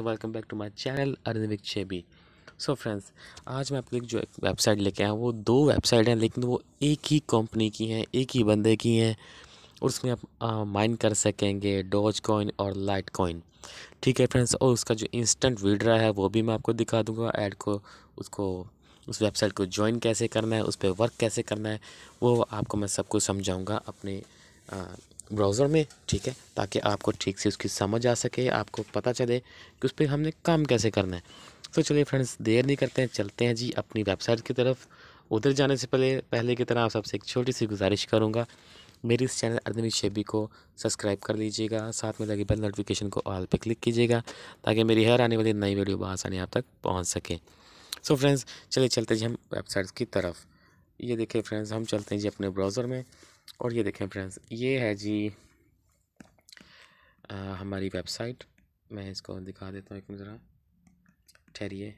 welcome back to my channel अरविक so friends आज मैं आपको एक जो वेबसाइट लेके आया वो दो वेबसाइट हैं लेकिन वो एक ही कंपनी की हैं एक ही बंदे की हैं और उसमें आप माइन कर सकेंगे डॉज कॉइन और लाइट कॉइन ठीक है फ्रेंड्स और उसका जो इंस्टेंट विड्रा है वो भी मैं आपको दिखा दूंगा ऐड को उसको उस वेबसाइट को ज्वाइन कैसे करना है उस पर वर्क कैसे करना है वो आपको मैं सब कुछ समझाऊँगा अपने ब्राउज़र में ठीक है ताकि आपको ठीक से उसकी समझ आ सके आपको पता चले कि उस पर हमने काम कैसे करना है तो चलिए फ्रेंड्स देर नहीं करते हैं चलते हैं जी अपनी वेबसाइट की तरफ उधर जाने से पहले पहले की तरह आप सबसे एक छोटी सी गुजारिश करूँगा मेरी इस चैनल अर्दनी शेबी को सब्सक्राइब कर लीजिएगा साथ में लगे बेल नोटिफिकेशन को ऑल पे क्लिक कीजिएगा ताकि मेरी हर आने वाली नई वीडियो आसानी आप तक पहुँच सके सो फ्रेंड्स चलिए चलते जी हम वेबसाइट्स की तरफ ये देखें फ्रेंड्स हम चलते हैं जी अपने ब्राउज़र में और ये देखें फ्रेंड्स ये है जी आ, हमारी वेबसाइट मैं इसको दिखा देता हूँ एक मिनट ज़रा ठहरिए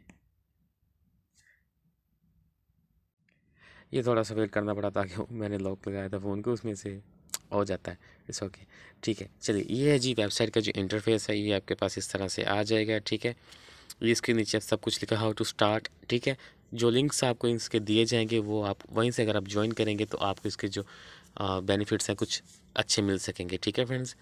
ये थोड़ा सा वेट करना पड़ा ताकि मैंने लॉक लगाया था फ़ोन को उसमें से हो जाता है इस ओके ठीक है चलिए ये है जी वेबसाइट का जो इंटरफेस है ये आपके पास इस तरह से आ जाएगा ठीक है इसके नीचे सब कुछ लिखा हाउ टू स्टार्ट ठीक है जो लिंक्स आपको इसके दिए जाएंगे वो आप वहीं से अगर आप ज्वाइन करेंगे तो आपको इसके जो बेनिफिट्स हैं कुछ अच्छे मिल सकेंगे ठीक है फ्रेंड्स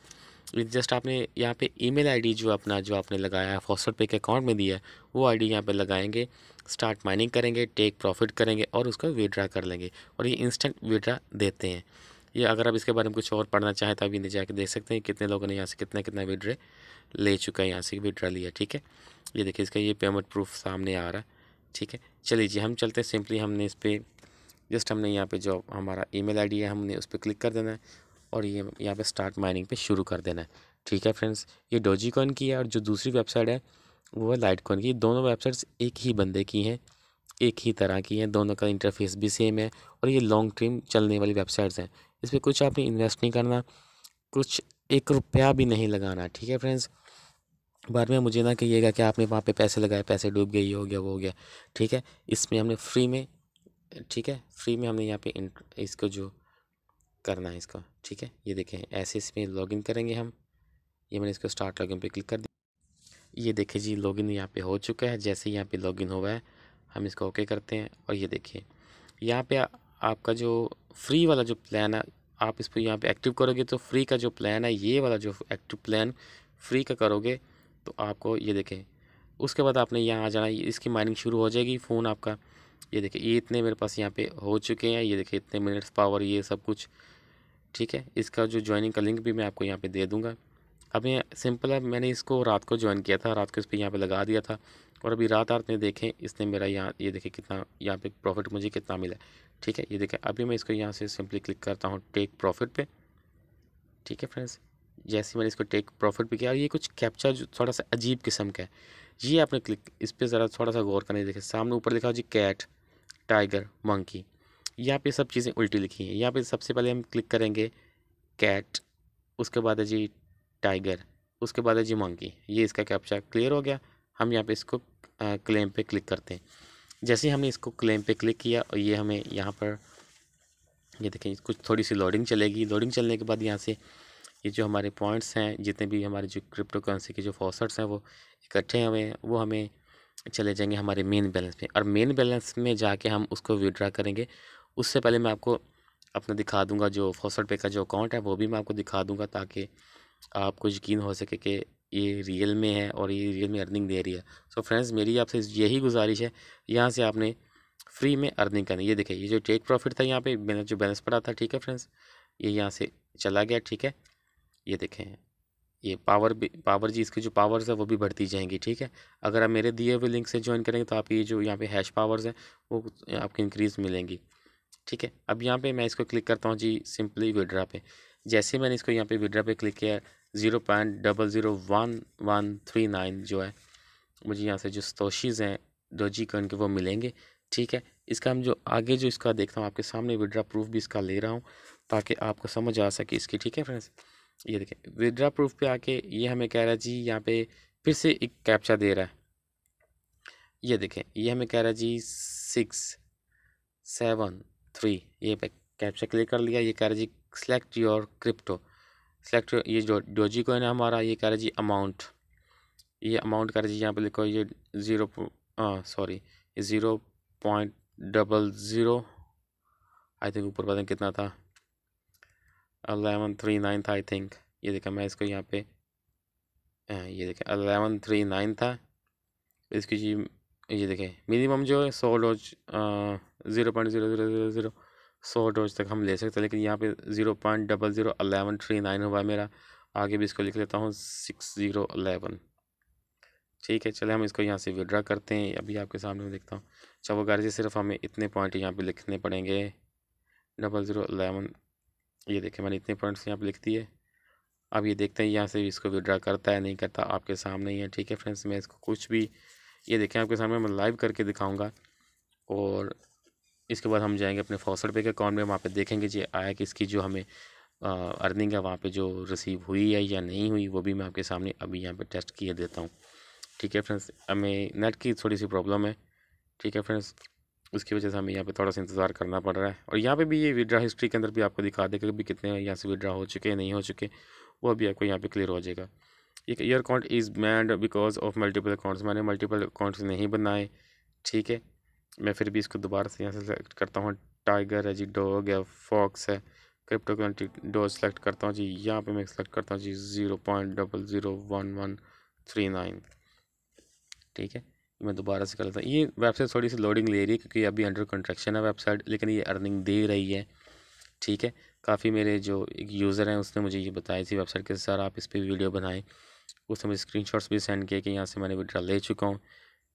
जस्ट आपने यहाँ पे ईमेल आईडी जो अपना जो आपने लगाया है फॉस्टर पे के अकाउंट में दिया है वो आईडी यहाँ पे लगाएंगे स्टार्ट माइनिंग करेंगे टेक प्रॉफिट करेंगे और उसका विड्रा कर लेंगे और ये इंस्टेंट विड्रा देते हैं ये अगर आप इसके बारे में कुछ और पढ़ना चाहें तो आप इन्हें जाके देख सकते हैं कितने लोगों ने यहाँ से कितना कितना विड्रे ले चुका है यहाँ से विड्रा लिया ठीक है ये देखिए इसका ये पेमेंट प्रूफ सामने आ रहा है ठीक है चलिए जी हम चलते हैं सिंपली हमने इस पर जस्ट हमने यहाँ पे जो हमारा ईमेल आईडी है हमने उस पर क्लिक कर देना है और ये यहाँ पे स्टार्ट माइनिंग पे शुरू कर देना है ठीक है फ्रेंड्स ये डोजी कॉन की है और जो दूसरी वेबसाइट है वो है लाइट कॉन की दोनों वेबसाइट्स एक ही बंदे की हैं एक ही तरह की हैं दोनों का इंटरफेस भी सेम है और ये लॉन्ग टर्म चलने वाली वेबसाइट्स हैं इस पर कुछ आपने इन्वेस्ट नहीं करना कुछ एक रुपया भी नहीं लगाना ठीक है फ्रेंड्स बाद में मुझे ना कहिएगा कि आपने वहाँ पे पैसे लगाए पैसे डूब गए ये हो गया वो हो गया ठीक है इसमें हमने फ्री में ठीक है फ्री में हमने यहाँ पे इसको जो करना है इसको ठीक है ये देखें ऐसे इसमें लॉगिन करेंगे हम ये मैंने इसको स्टार्ट लॉगिन पे क्लिक कर दिया ये देखें जी लॉगिन यहाँ पे हो चुका है जैसे यहाँ पर लॉगिन हुआ है हम इसको ओके करते हैं और ये देखिए यहाँ पर आपका जो फ्री वाला जो प्लान है आप इसको यहाँ पर एक्टिव करोगे तो फ्री का जो प्लान है ये वाला जो एक्टिव प्लान फ्री का करोगे तो आपको ये देखें उसके बाद आपने यहाँ आ जाना इसकी माइनिंग शुरू हो जाएगी फ़ोन आपका ये देखें ये इतने मेरे पास यहाँ पे हो चुके हैं ये देखें इतने मिनट्स पावर ये सब कुछ ठीक है इसका जो ज्वाइनिंग का लिंक भी मैं आपको यहाँ पे दे दूँगा अब ये सिंपल है मैंने इसको रात को ज्वाइन किया था रात को इस पर यहाँ पर लगा दिया था और अभी रात रात में देखें इसने मेरा यहाँ ये देखें कितना यहाँ पर प्रॉफिट मुझे कितना मिला ठीक है ये देखें अभी मैं इसको यहाँ से सिंपली क्लिक करता हूँ टेक प्रॉफिट पर ठीक है फ्रेंड्स जैसे मैंने इसको टेक प्रॉफिट भी किया और ये कुछ कैप्चा जो थोड़ा सा अजीब किस्म का है ये आपने क्लिक इस पर ज़रा थोड़ा सा गौर करने देखे सामने ऊपर लिखा हो जी कैट टाइगर मंकी यहाँ पे सब चीज़ें उल्टी लिखी हैं यहाँ पे सबसे पहले हम क्लिक करेंगे कैट उसके बाद है जी टाइगर उसके बाद है जी मंकी ये इसका कैप्चा क्लियर हो गया हम यहाँ पे इसको क्लेम पे क्लिक करते हैं जैसे हमने इसको क्लेम पे क्लिक किया और ये हमें यहाँ पर ये देखें कुछ थोड़ी सी लोडिंग चलेगी लोडिंग चलने के बाद यहाँ से ये जो हमारे पॉइंट्स हैं जितने भी हमारे जो क्रिप्टो करेंसी के जो फॉसट्स हैं वो इकट्ठे हुए हैं वो हमें चले जाएंगे हमारे मेन बैलेंस में और मेन बैलेंस में जाके हम उसको विड्रा करेंगे उससे पहले मैं आपको अपना दिखा दूंगा जो फॉसट पे का जो अकाउंट है वो भी मैं आपको दिखा दूंगा ताकि आपको यकीन हो सके कि ये रियल में है और ये रियल में अर्निंग दे रही है सो so फ्रेंड्स मेरी आपसे यही गुजारिश है यहाँ से आपने फ्री में अर्निंग करनी ये देखिए ये जो टेक प्रॉफिट था यहाँ पे मैंने जो बैलेंस पड़ा था ठीक है फ्रेंड्स ये यहाँ से चला गया ठीक है ये देखें ये पावर भी पावर जी इसकी जो पावर्स है वो भी बढ़ती जाएंगी ठीक है अगर आप मेरे दिए हुए लिंक से ज्वाइन करेंगे तो आप ये जो यहाँ पे हैश पावर्स हैं वो आपको इंक्रीज़ मिलेंगी ठीक है अब यहाँ पे मैं इसको क्लिक करता हूँ जी सिंपली विड्रा पे जैसे मैंने इसको यहाँ पे विड्रा पे क्लिक किया zero point double zero one one three nine जो है मुझे यहाँ से जो स्तोशीज़ हैं जी कॉइन के वो मिलेंगे ठीक है इसका हम जो आगे जो इसका देखता हूँ आपके सामने विड्रा प्रूफ भी इसका ले रहा हूँ ताकि आपको समझ आ सके इसकी ठीक है फ्रेंड्स ये देखें विड्रा प्रूफ पे आके ये हमें कह रहा है जी यहाँ पे फिर से एक कैप्चा दे रहा है ये देखें ये हमें कह रहा है जी सिक्स सेवन थ्री ये पे कैप्चा क्लिक कर लिया ये कह रहा है जी सेलेक्ट योर क्रिप्टो सेलेक्ट ये जो डोजी कोइन है हमारा ये कह रहा है जी अमाउंट ये अमाउंट कह रहा है जी यहाँ पे लिखो ये zero sorry zero point double zero I think ऊपर पता नहीं कितना था अलेवन थ्री नाइन था आई थिंक ये देखा मैं इसको यहाँ पे ये देखें अलेवन थ्री नाइन था इसकी जी ये देखें मिनिमम जो है सौ Doge zero point zero zero zero zero सौ डोज तक हम ले सकते हैं लेकिन यहाँ पे zero point double zero eleven three nine हुआ है मेरा आगे भी इसको लिख लेता हूँ सिक्स ज़ीरो अलेवन ठीक है चले हम इसको यहाँ से विड्रा करते हैं अभी आपके सामने मैं देखता हूँ अच्छा वो गाड़ी सिर्फ हमें इतने पॉइंट यहाँ पर लिखने पड़ेंगे डबल ज़ीरो अलेवन ये देखें मैंने इतने पॉइंट्स यहाँ पर लिख दिए अब ये देखते हैं यहाँ से इसको विड्रा करता है नहीं करता आपके सामने ही है ठीक है फ्रेंड्स मैं इसको कुछ भी ये देखें आपके सामने मैं लाइव करके दिखाऊँगा और इसके बाद हम जाएंगे अपने फॉसट पे के अकाउंट में वहाँ पे देखेंगे जी आया कि इसकी जो हमें अर्निंग है वहाँ पे जो रिसीव हुई है या नहीं हुई वो भी मैं आपके सामने अभी यहाँ पे टेस्ट किए देता हूँ ठीक है फ्रेंड्स हमें नेट की थोड़ी सी प्रॉब्लम है ठीक है फ्रेंड्स उसकी वजह से हमें यहाँ पे थोड़ा सा इंतज़ार करना पड़ रहा है और यहाँ पे भी ये विड्रा हिस्ट्री के अंदर भी आपको दिखा देगा कि कितने यहाँ से विड्रा हो चुके हैं नहीं हो चुके वो अभी आपको यहाँ पे क्लियर हो जाएगा एक your account is banned because of multiple accounts मैंने मल्टीपल अकाउंट्स नहीं बनाए ठीक है मैं फिर भी इसको दोबारा से यहाँ सेलेक्ट करता हूँ टाइगर है जी डॉग है फॉक्स है क्रिप्टो क्वेंटी डॉज सेलेक्ट करता हूँ जी यहाँ पर मैं सेलेक्ट करता हूँ जी zero point double zero one one three nine ठीक है मैं दोबारा से कर लेता हूँ ये वेबसाइट थोड़ी सी लोडिंग ले रही है क्योंकि अभी अंडर कंस्ट्रक्शन है वेबसाइट लेकिन ये अर्निंग दे रही है ठीक है काफ़ी मेरे जो एक यूज़र हैं उसने मुझे ये बताया थी वेबसाइट के सर आप इस पर वीडियो बनाएं उसने मुझे स्क्रीनशॉट्स भी सेंड किए कि यहाँ से मैंने विड्रा ले चुका हूँ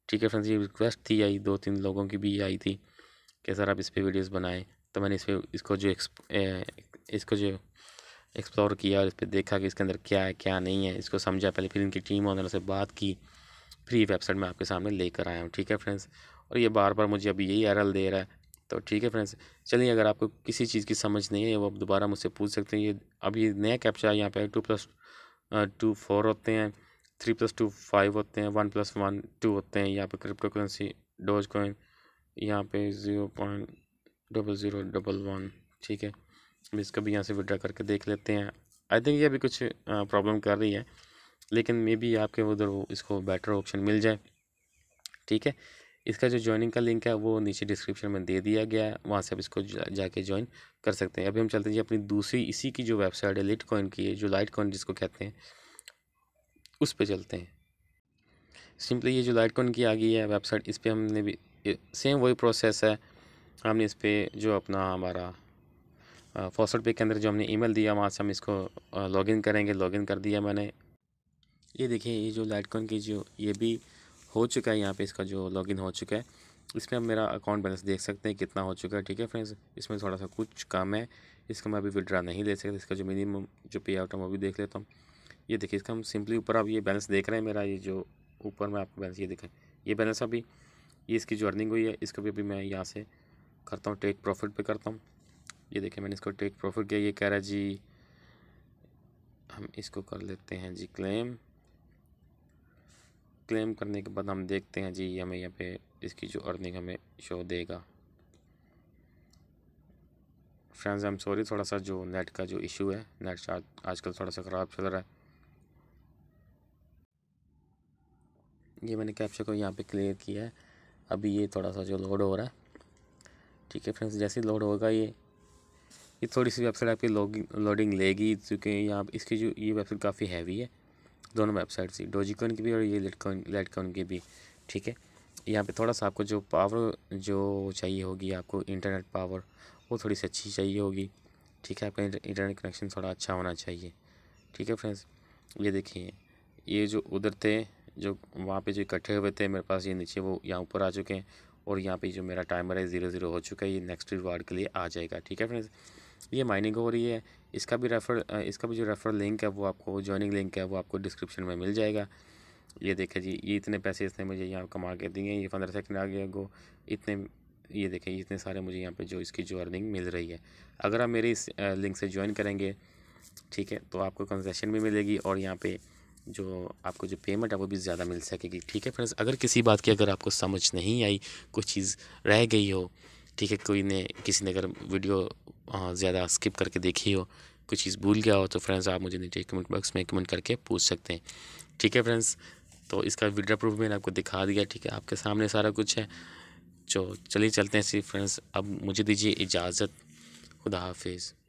ठीक है फ्रेंड्स ये रिक्वेस्ट थी आई दो तीन लोगों की भी आई थी कि सर आप इस पर वीडियोज़ बनाएँ तो मैंने इस पर इसको जो इसको जो एक्सप्लोर किया और इस पर देखा कि इसके अंदर क्या है क्या नहीं है इसको समझा पहले फिर इनकी टीम ऑनर से बात की फ्री वेबसाइट में आपके सामने लेकर आया हूँ ठीक है फ्रेंड्स और ये बार बार मुझे अभी यही एरल दे रहा है तो ठीक है फ्रेंड्स चलिए अगर आपको किसी चीज़ की समझ नहीं है वो आप दोबारा मुझसे पूछ सकते हैं ये अभी नया कैप्चा यहाँ पे टू प्लस टू फोर होते हैं थ्री प्लस टू फाइव होते हैं वन प्लस वन टू होते हैं यहाँ पे क्रिप्टो करेंसी डोज कॉइन यहाँ पे zero point double zero double one ठीक है इसका भी यहाँ से विड्रा करके देख लेते हैं आई थिंक ये अभी कुछ प्रॉब्लम कर रही है लेकिन मे बी आपके उधर इसको बेटर ऑप्शन मिल जाए ठीक है इसका जो ज्वाइनिंग का लिंक है वो नीचे डिस्क्रिप्शन में दे दिया गया है वहाँ से आप इसको जाके ज्वाइन कर सकते हैं अभी हम चलते हैं जी अपनी दूसरी इसी की जो वेबसाइट है लिट कॉइन की है जो लाइट कॉइन जिसको कहते हैं उस पर चलते हैं सिंपली ये जो लाइट कॉइन की आ गई है वेबसाइट इस पर हमने भी सेम वही प्रोसेस है हमने इस पर जो अपना हमारा फॉसट पे के अंदर जो हमने ईमेल दिया वहाँ से हम इसको लॉगिन करेंगे लॉगिन कर दिया मैंने ये देखिए ये जो लाइटकॉन की जो ये भी हो चुका है यहाँ पे इसका जो लॉगिन हो चुका है इसमें आप मेरा अकाउंट बैलेंस देख सकते हैं कितना हो चुका है ठीक है फ्रेंड्स इसमें थोड़ा सा कुछ काम है इसका मैं अभी विड्रा नहीं ले सकता इसका जो मिनिमम जो पे आउट है वो भी देख लेता हूँ ये देखिए इसका हम सिंपली ऊपर आप ये बैलेंस देख रहे हैं मेरा ये जो ऊपर में आपको बैलेंस ये देखें ये बैलेंस अभी ये इसकी जो अर्निंग हुई है इसको भी अभी मैं यहाँ से करता हूँ टेक प्रॉफिट पे करता हूँ ये देखिए मैंने इसको टेक प्रॉफिट किया ये कह रहा है जी हम इसको कर लेते हैं जी क्लेम क्लेम करने के बाद हम देखते हैं जी हमें यहाँ पे इसकी जो अर्निंग हमें शो देगा फ्रेंड्स आई एम सॉरी थोड़ा सा जो नेट का जो इशू है नेट आजकल थोड़ा सा ख़राब चल रहा है ये मैंने कैप्चर को यहाँ पे क्लियर किया है अभी ये थोड़ा सा जो लोड हो रहा है ठीक है फ्रेंड्स जैसे लोड होगा ये ये थोड़ी सी वेबसाइट आपकी लोडिंग लेगी क्योंकि यहाँ इसकी जो ये वेबसाइट काफ़ी हैवी है दोनों वेबसाइट से डोजिकॉन की भी और ये लेटकॉन लेटकॉन की भी ठीक है यहाँ पे थोड़ा सा आपको जो पावर जो चाहिए होगी आपको इंटरनेट पावर वो थोड़ी सी अच्छी चाहिए होगी ठीक है आपका इंटरनेट कनेक्शन थोड़ा अच्छा होना चाहिए ठीक है फ्रेंड्स ये देखिए ये जो उधर थे जो वहाँ पे जो इकट्ठे हुए थे मेरे पास ये नीचे वो यहाँ ऊपर आ चुके हैं और यहाँ पे जो मेरा टाइमर है ज़ीरो ज़ीरो हो चुका है ये नेक्स्ट रिवार्ड के लिए आ जाएगा ठीक है फ्रेंड्स ये माइनिंग हो रही है इसका भी रेफर इसका भी जो रेफर लिंक है वो आपको ज्वाइनिंग लिंक है वो आपको डिस्क्रिप्शन में मिल जाएगा ये देखें जी ये इतने पैसे इसने मुझे यहाँ कमा के दिए ये पंद्रह सेकंड आ गया गो इतने ये देखें इतने सारे मुझे यहाँ पे जो इसकी जो अर्निंग मिल रही है अगर आप मेरे इस लिंक से ज्वाइन करेंगे ठीक है तो आपको कंसेशन भी मिलेगी और यहाँ पे जो आपको जो पेमेंट है वो भी ज़्यादा मिल सकेगी ठीक है फ्रेंड्स अगर किसी बात की अगर आपको समझ नहीं आई कोई चीज़ रह गई हो ठीक है कोई ने किसी ने अगर वीडियो ज़्यादा स्किप करके देखी हो कोई चीज़ भूल गया हो तो फ्रेंड्स आप मुझे नीचे कमेंट बॉक्स में कमेंट करके पूछ सकते हैं ठीक है फ्रेंड्स तो इसका विड्रा प्रूफ मैंने आपको दिखा दिया ठीक है आपके सामने सारा कुछ है जो चलिए चलते हैं सी फ्रेंड्स अब मुझे दीजिए इजाज़त खुदा हाफिज़